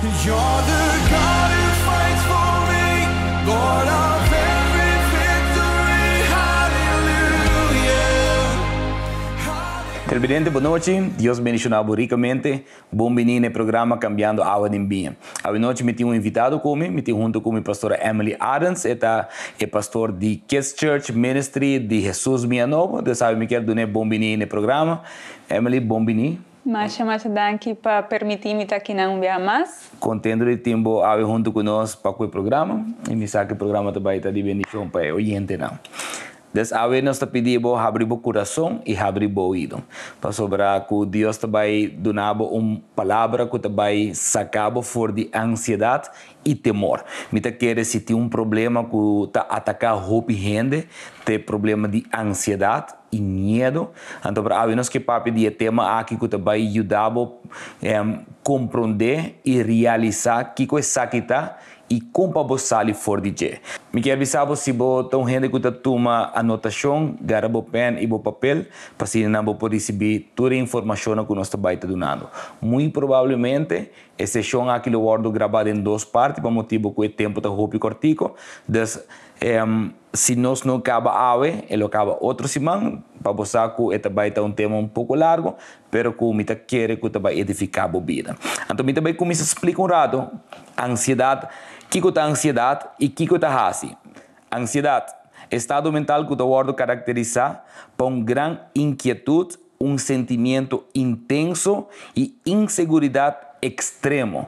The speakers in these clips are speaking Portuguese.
You're the God who fights for me, Lord of every victory. Hallelujah. Televidente, buonanotte. Dio benedice un buon Buonvenuti nel programma Cambiando Água de Embinha. Buonanotte, mi tenho invitato invitado comigo, me tenho junto com a pastora Emily Adams, e é pastor de Kids Church Ministry di Jesus Minha Nova. Você che mi quero dar um bom-vindo no programa. Emily, buon vindo Más llamadas dan aquí para permitirme que não un mais. Contendo de tempo, a junto con para o programa. e me sabe que o programa también está de bendición para o oriente, Não. Desabe nós te pedimos abrir o coração e abrir o ouvido. Para sobrar que Deus te vai donar uma palavra que te vai sacar fora de ansiedade e temor. Me te quer se tem um problema que te atacar roupa e rende, tem problema de ansiedade e medo. Então, para nós que papi de é tema aqui que te vai ajudar a compreender e realizar que coisa que está e compa compabosali for DJ. Me quer bisabo se bo tão rende kuta tuma anotação, gara bo pen e bo papel, para na bo por receber toda a informação que nós do nano. Muito provavelmente, esse show aqui eu guardo gravado em duas partes, para motivo que o tempo tá roubo cortico. Des, um, ehm, se nós não acaba ave, ele acaba outro semana, Pabo Saco também um tema um pouco largo, pero que me quer que também edificar a vida. Então, eu também começo a explicar um rato a ansiedade, o que é a ansiedade e o que é a raça. Ansiedade, estado mental que o gordo caracteriza por uma grande inquietude, um sentimento intenso e inseguridade extremo,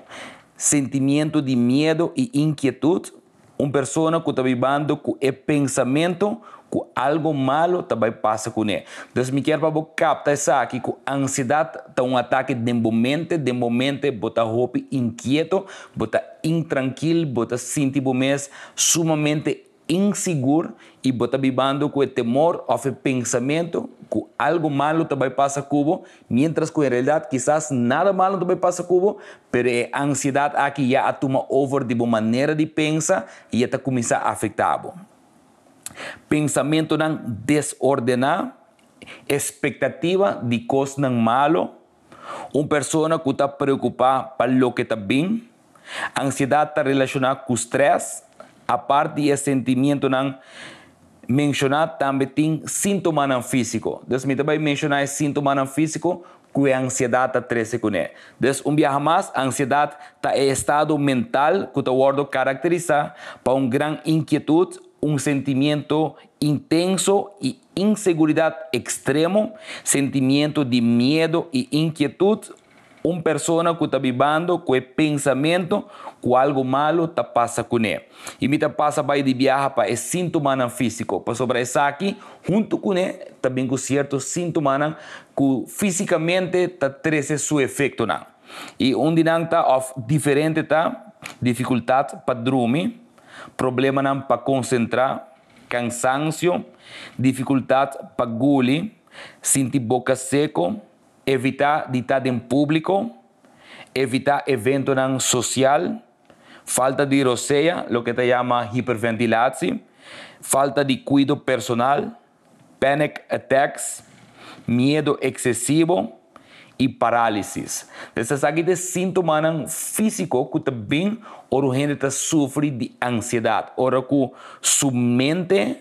sentimento de medo e inquietude, uma pessoa que está vivendo com o pensamento, com algo malo também passa com ele. Então, se me quer para captar isso aqui, com ansiedade, está um ataque de momento, de momento, bota roupa inquieto, bota intranquilo, bota sentir mês sumamente inseguro e bota vivendo com o temor ou o pensamento que algo malo também passa cubo, mientras que na realidade quizás nada malo também passa cubo, mas a ansiedade aqui já toma over de uma maneira de pensar e já está começando a afetar. -o pensamento nan desordenado, expectativa de coisas nan malo, uma pessoa que está preocupada para o que está bem, ansiedade está relacionada com stress, a parte de sentimento nan mencionado também tem sintoma nan físico. Então, me também mencionar sintoma nan físico que a ansiedade está 13 com ele. Então, um viaje mais, a ansiedade está em estado mental que o gordo caracteriza para uma grande inquietude un sentimiento intenso y inseguridad extremo, sentimiento de miedo y inquietud. Una persona que está viviendo con el pensamiento que algo malo está pasando con él. Y me pasa voy de viaje para el síntoma físico. Para pues sobre aquí, junto con él, también con ciertos síntomas que físicamente está su efecto. Na. Y un dinámico of diferente está dificultad para dormir Problemas para concentrar, cansancio, dificultad para guli, sentir boca seco, evitar de en público, evitar eventos social, falta de rosea, lo que te llama hiperventilación, falta de cuidado personal, panic attacks, miedo excesivo, e parálise. Essas aqui não físico que também a gente sofre de ansiedade. Ora que sua mente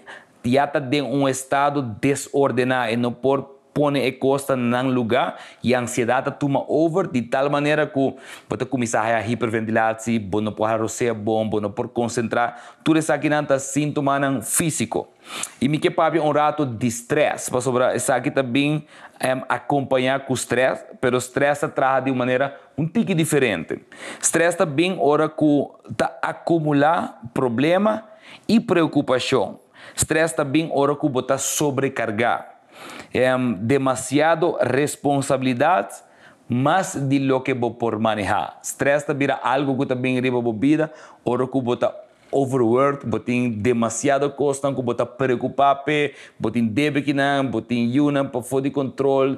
já está de um estado desordenado e não pode põe a costa num lugar e a ansiedade toma over de tal maneira que você começa a hiperventilar, se você não pode ser bom, você não pode concentrar, tudo isso aqui não está sintoma não físico. E me que pabe um rato de estresse, para sobre isso aqui também é acompanhar com o estresse, mas o estresse traz de uma maneira um pouco diferente. Estresse também ora que tá acumular problema e preocupação. Estresse também ora que botar sobrecargar é, demasiado responsabilidade, mas de lo que vou por manejar. Estresse vira algo que também riba vida ou que está overwork, botin demasiada coisa, não bota preocupar, botin debe que não, botin yuna para fora de controle,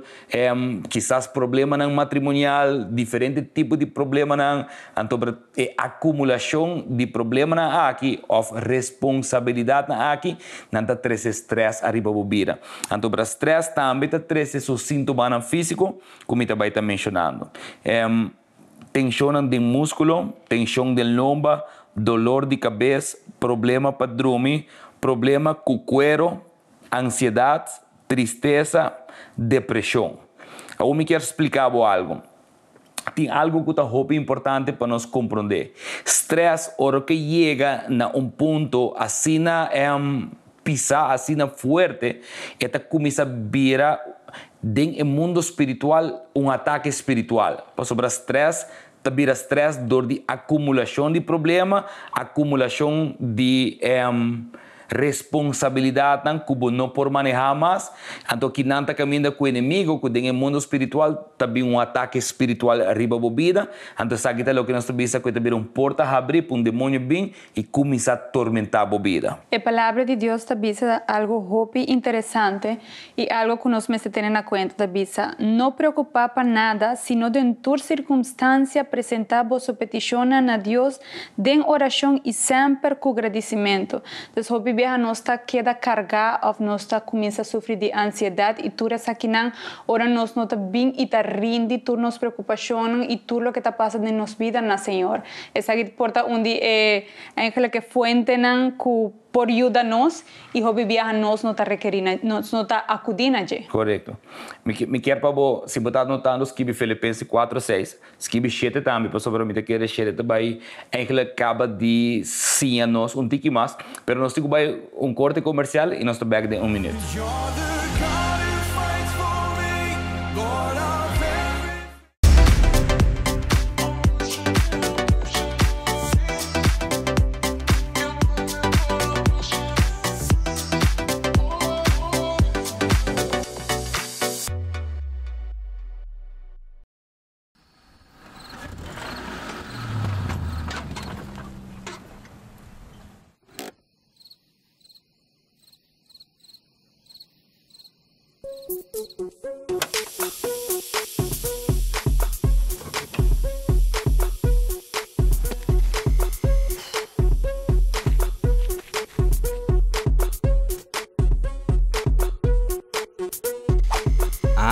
um, quizás problema não matrimonial, diferente tipo de problema não, então é acumulação de problema não aqui, of responsabilidade não aqui, não tá três estresse arriba bobira. Então para estresse também tá três esses sintomas não físico, como também está mencionando. Um, tensão de músculo, tensão de lomba, dolor de cabeza, problema para dormir, problema con cuero, ansiedad, tristeza, depresión. Ahora me quiero explicar algo. Tiene algo que está muy importante para nos comprender. Stress, ahora que llega a un punto, así na, um, em, pisar assim na forte, esta começa a virar, el mundo espiritual, un ataque espiritual. Para sobre estrés, o stress, dor de acumulação de problema, acumulação de um, responsabilidad tan cubo no por manejar más. Anto kinanta caminando con enemigo, enemigo que tiene el mundo espiritual, también un ataque espiritual arriba bobida. Anto aquí que lo que nos dice que também un porta abrir para un demonio bien y comenzar a tormentar vida la palabra de Dios Deus dice algo muy interesante y algo que nós tener en cuenta conta dice no preocupar para nada, sino de tu las circunstancias presentar o petición a Dios den oración y siempre con entonces Então, bien queda cargada, of nuestra comienza a sufrir de ansiedad y tú aquí ahora nos nota bien y te rindi tú nos preocupación y tú lo que te pasa en nos vida na señor esa porta un eh, ángel que fuentenan cu porjuda nos i hobi viaja nos nota não nos nota a je. Correto. me quer quer você se você está notando skib Filipenses 4 6. Skib shete tambi pa sobre mi te quer shete bai enkele acaba de sim a nós um tique mais, pero nós temos um corte comercial e nós estamos back de um minuto.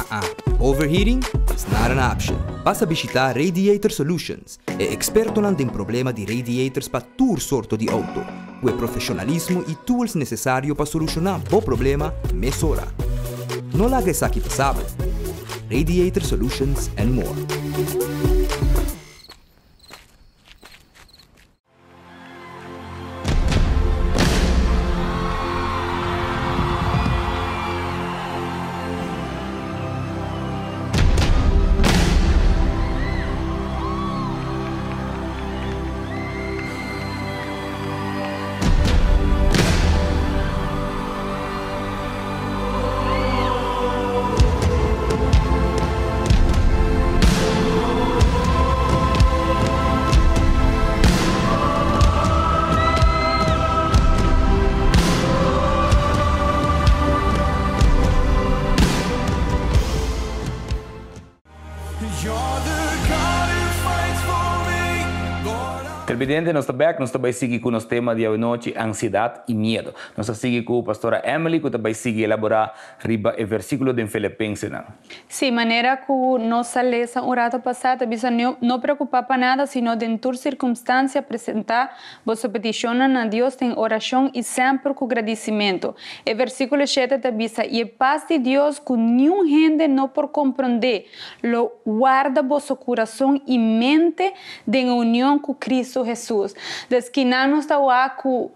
Ah ah, overheating is not an option. Basta visitare Radiator Solutions, è esperto in problema di radiators per tutto sorto di auto, con professionalismo e tools necessari per solucionare bo problema mesora. Non laga sa che passava. Radiator Solutions and more. El Vidente nos está back, nos seguir com o nosso tema de hoje noite, ansiedade e medo. Nós está seguir com a pastora Emily, que também segue elaborar riba o versículo de Filipenses. Sim, né? sí, maneira que nós lemos um rato passado, não, não preocupar para nada, senão, de em toda circunstância apresentar vossa petição a Deus em oração e sempre com agradecimento. O versículo 7 diz, e a paz de Deus que nenhum gente não por compreender, lo guarda vosso coração e mente de união com Cristo Cristo Jesus. Desquinar-nos da água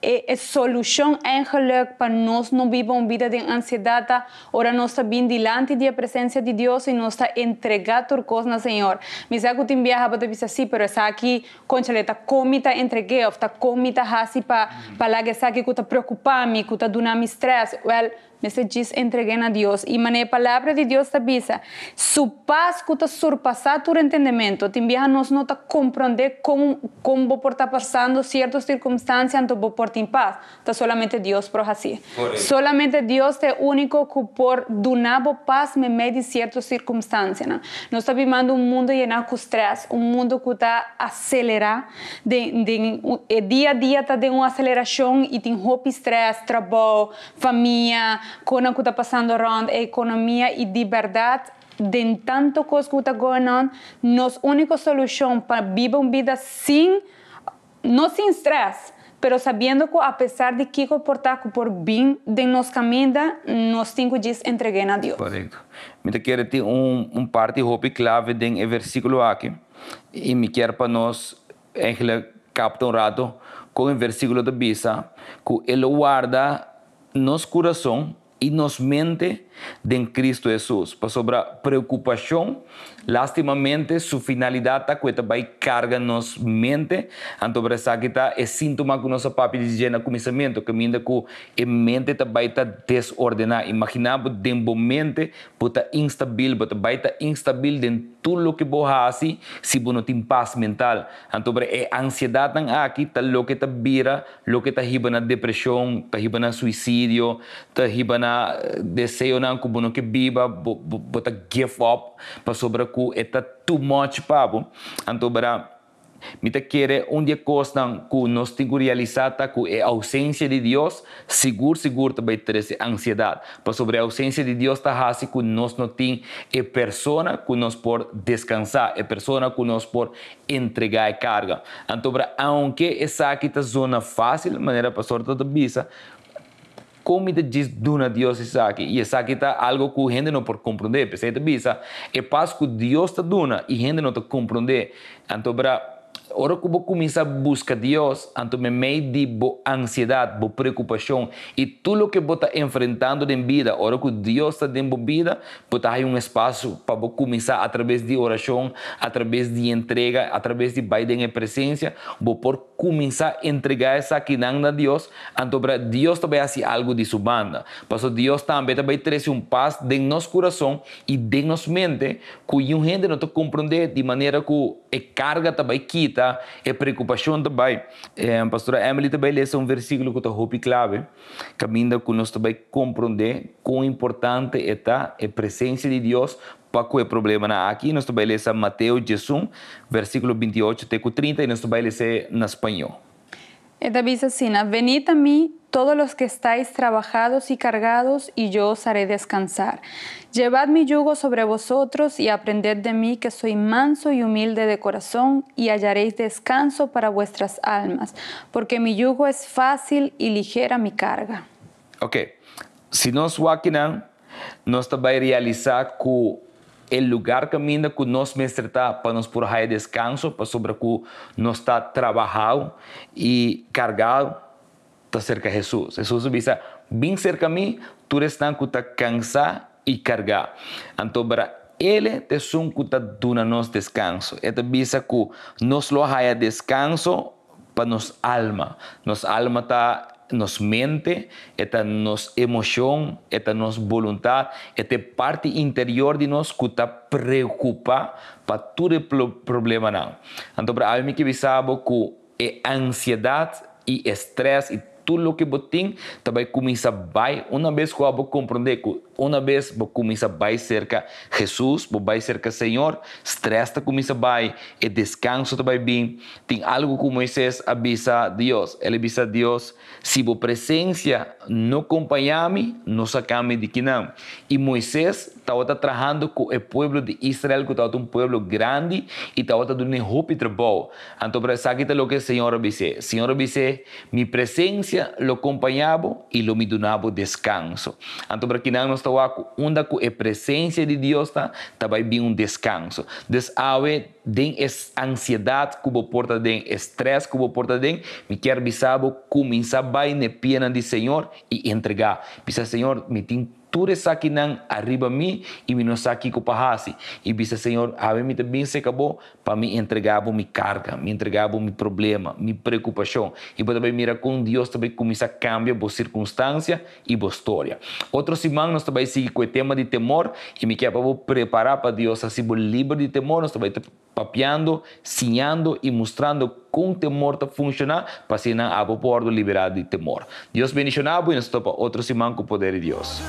é, solução em relógio para nós não vivermos uma vida de ansiedade. Ora, nós está bem diante da presença de Deus e nós está entregar coisas na Senhor. Mas é que eu te enviava para dizer assim, mas está aqui, conchale, está comida entregue, está comida assim para para lá que está aqui, que está preocupado, que está dando estresse. Well, Necesites entreguen a DIOS Y mané, palabra de DIOS te avisa. Su paz que te surpasa tu entendimiento Te envia a CÓMO não comprender cómo cómo por estar PASANDO CIERTAS circunstancias então por ti paz. Está solamente DIOS por así Solamente DIOS te único que por dunabo paz me mede CIERTAS circunstancias no ESTÁ está UN mundo llenado de ESTRÉS UN mundo que está acelerado. De, de, eh, a DÍA está de UNA ACELERACIÓN Y tem roupa ESTRÉS, TRABAJO, familia com o que está passando around a economia e de verdade de tanto coisa que está going on, nos única solução para viver uma vida sem, não sem estresse, pero sabendo que apesar de que comportar por bem de nos caminda, nos cinco dias entreguem a Deus. Correto. Me quero ter um, um parte roupa clave de versículo aqui e me quero para nós, Angela, capta um rato com o versículo da Bisa, que ele guarda nos corazón y nos mente de Cristo Jesús. Pues sobre preocupación, lastimamente, su finalidad está que vai carga nos mente. entonces es síntoma que síntoma que nosso papo no que mientras mente está desordenada. imaginamos que la momento, está instabil, também está instabil todo lo que vos así si si no paz mental. entonces para ansiedad tan ah, aquí está lo que está vira, lo que está en a depresión está en el suicidio está eh, deseo nan ku bono ke biba bota give up pa sobra é eta too much então anto bara Mita quere um dia costan nós temos que a ausência de Deus, seguro, seguro também traz ansiedade. Para sobre a ausência de Deus, está assim que nós não temos a pessoa que nós por descansar, a pessoa que nós por entregar a carga. Então, para aunque essa aqui está zona fácil, maneira para pastor está visa, comida diz duna Deus Isaac. E Isaac está algo que gente no pode compreender. Percebe? Pues, Bisa, é Dios Deus está duna e gente no te compreender. Então, Ahora que a comienza a buscar a Dios, antes me en bo ansiedad, bo preocupación y todo lo que vos estar enfrentando en vida, ahora que Dios está en la vida, pues hay un espacio para comenzar a través de oración, a través de entrega, a través de baile en presencia, vou por começar a entregar essa é a Deus, então para Deus também fazer algo de sua banda. Por Deus também, também traz um paz de nosso coração e de nossa mente, que a gente não compreende de maneira que a carga também quita, a preocupação também. Eh, pastora Emily também lê um versículo que eu roupa clave, caminho que nós também compreender quão importante está a presença de Deus Paco el problema aquí? aqui, nós es ler Mateus versículo 28 teco 30, y nuestro baile ler en español. E eh, Davi diz Venid a mí, todos los que estáis trabajados y cargados, y yo os haré descansar. Llevad mi yugo sobre vosotros y aprended de mí que soy manso y humilde de corazón, y hallaréis descanso para vuestras almas, porque mi yugo es fácil y ligera mi carga. Ok, si nos no nos va a realizar que el lugar camina que nos mestre para nos por de descanso, para sobre que nos está trabajado y cargado, está cerca de Jesús. Jesús dice, bien cerca a mí, tú eres tan cansado y cargado. Entonces, para él te un que está nos descanso. Esta dice que nos lo haya descanso para nos alma. Nos alma está nos mente, esta nos emoção, esta nos vontade, esta parte interior de nós que está preocupada para todo problema não. Então, para mim que visava que a ansiedade e estresse e tudo o que eu tenho, também começa a vai uma vez que eu compreender que uma vez vos começa a vai cerca Jesus, vos vai cerca Senhor, estresse te começa a vai, e descanso te vai Tem algo que Moisés avisa a Deus. Ele avisa Deus, se a presença não acompanhar-me, não sacar de aqui não. E Moisés estava trabalhando com o povo de Israel, que está um povo grande, e estava dando roupa e trabalho. Então, para saber o que o Senhor avisa. Senhor avisa, minha presença lo acompanhava e lo me donava descanso. Então, para que não soaco, onde a presença de Deus está, também vem um descanso. Desave, tem ansiedade, cubo porta tem estresse, cubo porta tem, me quer bisabo, começar bem na pena de Senhor e entregar. Pisa, Senhor, me tem ture saki nan arriba mi e mi não saki pahasi. E bisa Senhor, ave me também se acabou para me entregar mi carga, me entregar mi problema, mi preocupação. E para também mira com Deus também começa a cambia bo circunstância e bo história. Outro simão nós também sigue com o tema de temor e me quer para preparar para Deus assim bo livre de temor, nós também papeando, sinhando e mostrando com temor está funcionar, para assim a povo liberar de temor. Deus abençoe e nos topa outro irmãos com o poder de Deus.